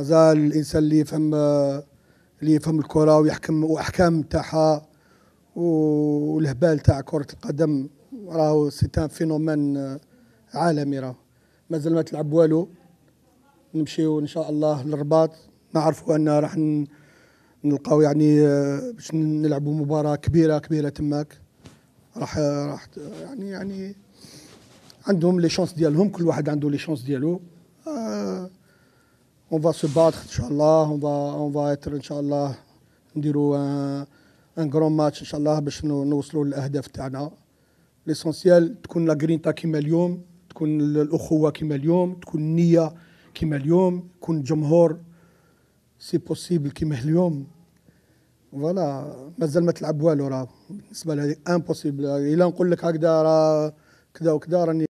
هذا الانسان اللي يفهم اللي يفهم الكره ويحكم واحكام تاعها والهبال تاع كره القدم راهو سيتان فينومين عالمي راهو مازال ما تلعب والو نمشيو ان شاء الله للرباط نعرفوا ان راح نلقاو يعني باش نلعبوا مباراه كبيره كبيره تماك راح راح يعني يعني عندهم لي شونس ديالهم كل واحد عنده لي شونس ديالو آه on va se battre, Inch'Allah. On va, on va être, Inch'Allah, نديروا ان ان غران ماتش ان شاء الله باش نوصلوا للاهداف تاعنا ليسونسيال تكون la grinta كيما اليوم تكون الاخوه كيما اليوم تكون النيه كيما اليوم يكون جمهور سي بوسيبل كيما اليوم فوالا مازال ما تلعب والو راه بالنسبه لهذيك امبوسيبل الا نقول لك هكذا راه كذا وكذا راني